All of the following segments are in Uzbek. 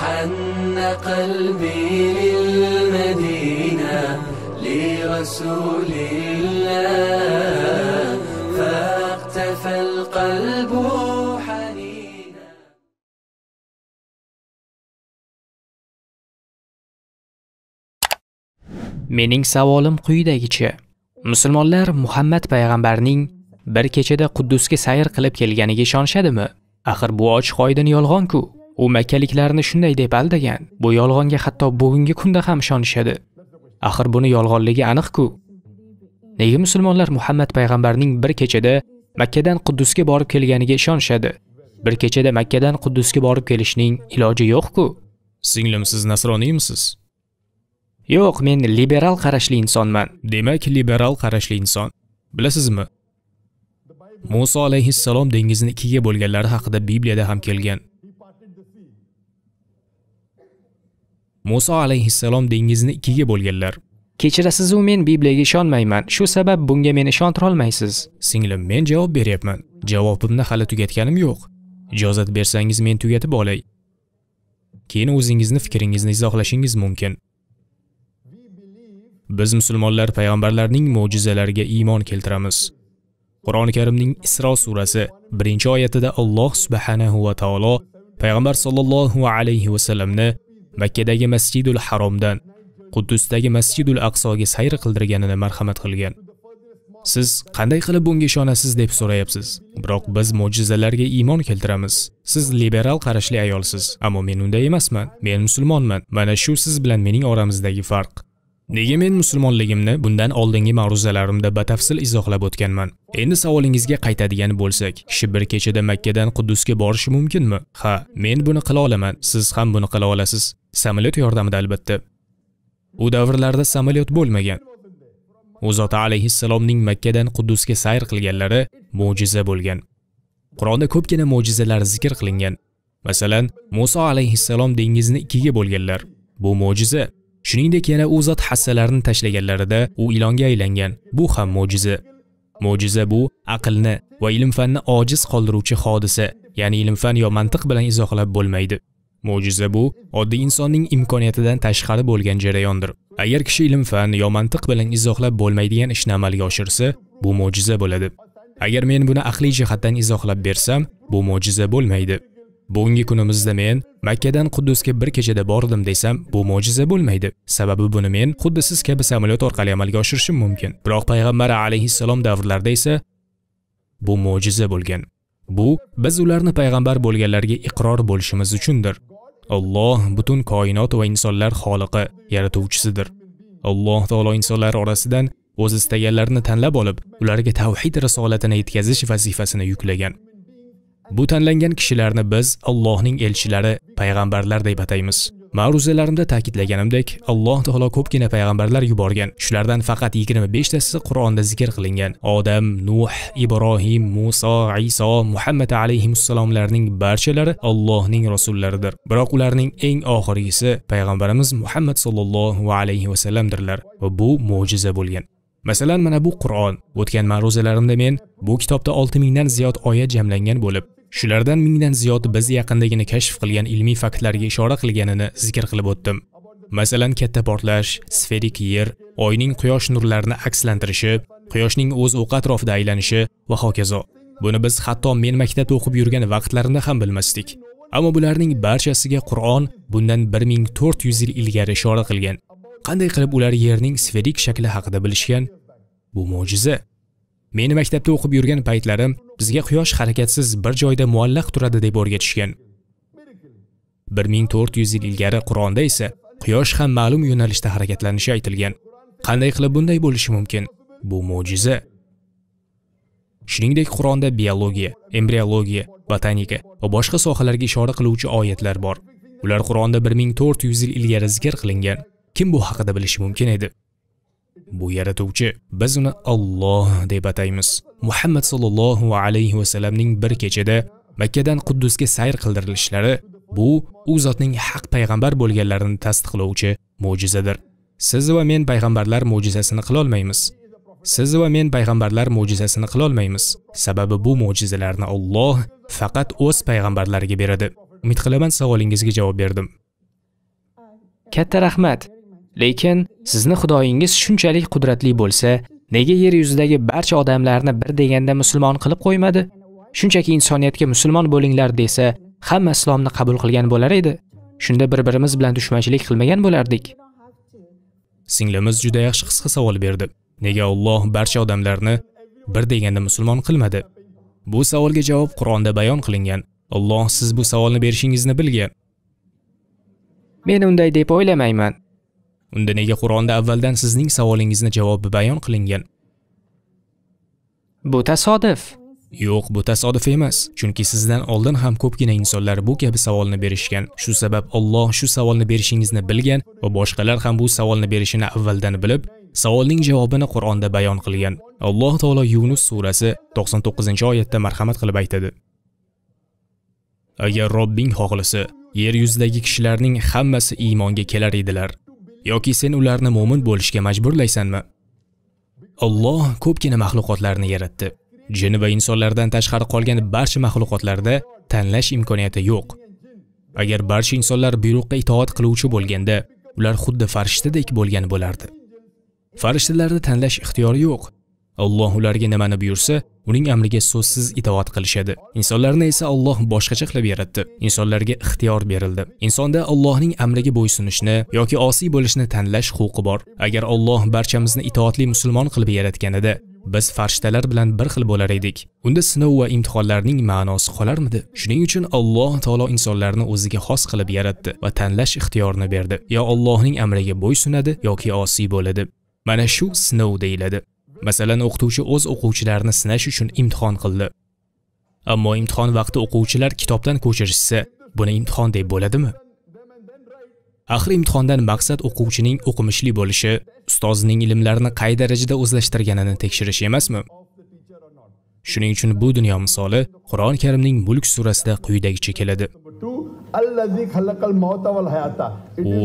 حن قلبي للمدينة لرسول الله فاقتفى القلب Mening savolim quyidagicha. Musulmonlar Muhammad payg'ambarning bir kechada Quddusga sayr qilib kelganiga ishonishadimi? Axir bu ochiq oydin yolg'on-ku. u makkaliklarni shunday deb aldagan bu yolg'onga hatto bugungi kunda ham ishonishadi axir buni yolg'onligi aniqku nega musulmonlar muhammad payg'ambarning bir kechada makkadan quddusga borib kelganiga ishonishadi bir kechada makkadan quddusga borib kelishning iloji yo'qku singlim siz nasroniymisiz yo'q men liberal qarashli insonman demak liberal qarashli inson bilasizmi muso alayhissalom dengizni ikkiga bo'lganlari haqida bibliyada ham kelgan muso alayhissalom dengizni ikkiga bo'lganlar kechirasizu men bibliyaga ishonmayman shu sabab bunga meni ishontirolmaysiz singlim men javob beryapman javobimni hali tugatganim yo'q ijozat bersangiz men tugatib olay keyin o'zingizni fikringizni izohlashingiz mumkin biz musulmonlar payg'ambarlarning mo'jizalariga iymon keltiramiz qur'oni karimning isro surasi birinchi oyatida alloh subhanahu va taolo payg'ambar sollallohu alayhi vasallamni makkadagi masjidul haromdan quddusdagi masjidul aqsoga sayr qildirganini marhamat qilgan siz qanday qilib bunga ishonasiz deb so'rayapsiz biroq biz mo'jizalarga iymon keltiramiz siz liberal qarashli ayolsiz ammo men unday emasman men musulmonman mana shu siz bilan mening oramizdagi farq Nega men musulmonligimni bundan oldingi ma'ruzalarimda batafsil izohlab o'tganman. Endi savolingizga qaytadigan bo'lsak, kishi bir kechada Makkadan Quddusga borishi mumkinmi? Ha, men buni qila olaman, siz ham buni qila olasiz. Samolyot yordamida albatta. U davrlarda samolyot bo'lmagan. U alayhi alayhissalomning Makkadan Quddusga sayr qilganlari mo'jiza bo'lgan. Qur'onda ko'pgina mo'jizalar zikr qilingan. Masalan, Musa alayhissalom dengizni ikkiga bo'lganlar. Bu mo'jiza Shuningdek yana u zot hassalarini tashlaganlarida u ilonga aylangan. Bu ham mo'jiza. Mo'jiza bu aqlni va ilm-fanni ojiz qoldiruvchi hodisa, ya'ni ilm-fan yo mantiq bilan izohlab bo'lmaydi. Mo'jiza bu oddiy insonning imkoniyatidan tashqari bo'lgan jarayondir. Agar kishi ilm-fan yo mantiq bilan izohlab bo'lmaydigan ishni amalga oshirsa, bu mo'jiza bo'ladi. Agar men buni aqliy jihatdan izohlab bersam, bu mo'jiza bo'lmaydi. bugungi kunimizda men makkadan quddusga bir kechada bordim desam bu mo'jiza bo'lmaydi sababi buni men xuddi siz kabi samolyot orqali amalga oshirishim mumkin biroq payg'ambar alayhissalom davrlarida esa bu mo'jiza bo'lgan bu biz ularni payg'ambar bo'lganlariga iqror bo'lishimiz uchundir Alloh butun koinot va insonlar xoliqi yaratuvchisidir alloh taolo insonlar orasidan o'z istaganlarini tanlab olib ularga tavhid risolatini yetkazish vazifasini yuklagan Bu tanlangan kishilarni biz Allohning elchilari, payg'ambarlar deb ataymiz. Ma'ruzalarimda ta'kidlaganimdek, Alloh taolo ko'pgina payg'ambarlar yuborgan. Shulardan faqat 25 tasi Qur'onda zikr qilingan. Odam, Nuh, Ibrohim, Musa, Iso, Muhammad alayhissalomlarning barchalari Allohning rasullaridir. Biroq ularning eng oxirgisi payg'ambarimiz Muhammad sallallohu alayhi va sallamdirlar va bu mo'jiza bo'lgan. Masalan, mana bu Qur'on. O'tgan ma'ruzalarimda men bu kitobda 6000 dan ziyod oyat jamlangan bo'lib, Shulardan mingdan ziyod biz yaqindagina kashf qilgan ilmiy faktlarga ishora qilganini zikr qilib o'tdim. Masalan, katta portlash, sferik yer, oyning quyosh nurlarini akslantirishi, quyoshning o'z o'qi atrofida aylanishi va hokazo. Buni biz hatto men maktabda o'qib yurgan vaqtlarimda ham bilmasdik. Ammo bularning barchasiga Qur'on bundan 1400 yil ilgari ishora qilgan. Qanday qilib ular yerning sferik shakli haqida bilishgan? Bu mo'jiza. Men maktabda o'qib yurgan paytlarim bizga quyosh harakatsiz bir joyda muallaq turadi deb o'rgatishgan 1400 yil ilgari qur'onda esa quyosh ham ma'lum yo'nalishda harakatlanishi aytilgan qanday qilib bunday bo'lishi mumkin bu mo'jiza shuningdek qur'onda biologiya embriologiya botanika va boshqa sohalarga ishora qiluvchi oyatlar bor ular qur'onda 1400 yil ilgari zikr qilingan kim bu haqida bilishi mumkin edi bu yaratuvchi biz uni Alloh deb ataymiz muhammad sollallohu alayhi vasallamning bir kechada makkadan quddusga sayr qildirilishlari bu u zotning haq payg'ambar bo'lganlarini tasdiqlovchi mo'jizadir siz va men payg'ambarlar mo'jizasini qilolmaymiz siz va men payg'ambarlar mo'jizasini qilolmaymiz sababi bu mo'jizalarni Alloh faqat o'z payg'ambarlariga beradi umid qilaman savolingizga javob berdim katta rahmat lekin sizni xudoyingiz shunchalik qudratli bo'lsa nega yer yuzidagi barcha odamlarni bir deganda musulmon qilib qo'ymadi shunchaki insoniyatga musulmon bo'linglar desa hamma islomni qabul qilgan bo'lar edi shunda bir birimiz bilan dushmanchilik qilmagan bo'lardik singlimiz juda yaxshi qisqa savol berdi nega Alloh barcha odamlarni bir deganda musulmon qilmadi bu savolga javob qur'onda bayon qilingan alloh siz bu savolni berishingizni bilgan men unday deb o'ylamayman Unda nega Qur'onda avvaldan sizning savolingizni javobi bayon qilingan? Bu tasodif. Yo'q, bu tasodif emas, chunki sizdan oldin ham ko'pgina insonlar bu kabi savolni berishgan. Shu sabab Alloh shu savolni berishingizni bilgan va boshqalar ham bu savolni berishini avvaldan bilib, savolning javobini Qur'onda bayon qilgan. Alloh taolo Yunus surasi 99-oyatda marhamat qilib aytadi: Agar Robbing xohlasa, yer yuzidagi kishilarning hammasi iymonga kelar edilar. yoki sen ularni mo'min bo'lishga majburlaysanmi Alloh ko'pgina maxluqotlarni yaratdi jin va insonlardan tashqari qolgan barcha maxluqotlarda tanlash imkoniyati yo'q agar barcha insonlar buyruqqa itoat qiluvchi bo'lganda ular xuddi farishtadek bo'lgan bo'lardi farishtalarda tanlash ixtiyori yo'q Alloh ularga nimani buyursa uning amriga so'zsiz itoat qilishadi insonlarni esa Alloh boshqacha qilib yaratdi insonlarga ixtiyor berildi insonda Allohning amriga bo'ysunishni yoki osiy bo'lishni tanlash huquqi bor agar Alloh barchamizni itoatli musulmon qilib yaratganida biz farishtalar bilan bir xil bo'lar edik unda sinov va imtihonlarning ma'nosi qolarmidi shuning uchun alloh taolo insonlarni o'ziga xos qilib yaratdi va tanlash ixtiyorini berdi yo allohning amriga bo'ysunadi yoki osiy bo'ladi mana shu sinov deyiladi Masalan, o'qituvchi o'z o'quvchilarini sinash uchun imtihon qildi. Ammo imtihon vaqti o'quvchilar kitobdan ko'chirishsa, buni imtihon deb bo'ladimi? Axir imtihondan maqsad o'quvchining o'qimishli bo'lishi, ustozning ilmlarini qay darajada o'zlashtirganini tekshirish emasmi? Shuning uchun bu dunyo misoli Qur'on Karimning Mulk surasida quyidagicha keladi. u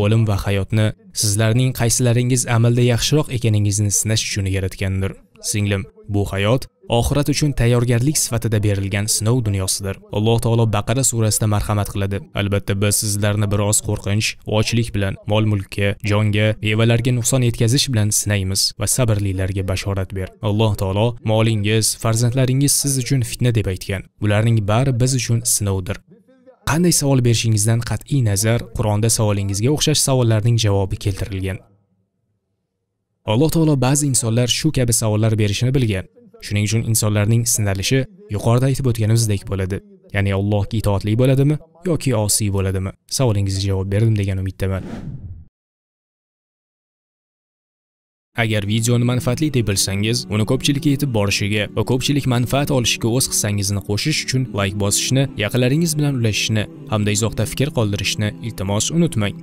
o'lim va hayotni sizlarning qaysilaringiz amalda yaxshiroq ekaningizni sinash uchun yaratgandir singlim bu hayot oxirat uchun tayyorgarlik sifatida berilgan sinov dunyosidir alloh taolo baqara surasida marhamat qiladi albatta biz sizlarni biroz qo'rqinch ochlik bilan mol mulkka jonga mevalarga nuqson yetkazish bilan sinaymiz va sabrlilarga bashorat ber alloh taolo molingiz farzandlaringiz siz uchun fitna deb aytgan bularning bari biz uchun sinovdir qanday savol berishingizdan qat'iy nazar qur'onda savolingizga o'xshash savollarning javobi keltirilgan alloh taolo ba'zi insonlar shu kabi savollar berishini bilgan shuning uchun insonlarning sinalishi yuqorida aytib o'tganimizdek bo'ladi ya'ni allohga itoatli bo'ladimi yoki osiy bo'ladimi savolingizga javob berdim degan umiddaman Agar videoni manfaatli deb bilsangiz, uni ko'pchilikka yetib borishiga va ko'pchilik manfaat olishiga o'z hissangizni qo'shish uchun like bosishni, yaqinlaringiz bilan ulashishni hamda izohda fikr qoldirishni iltimos unutmang.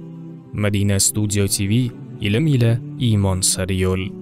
Madina Studio TV ilm ila iymon sari yo'l.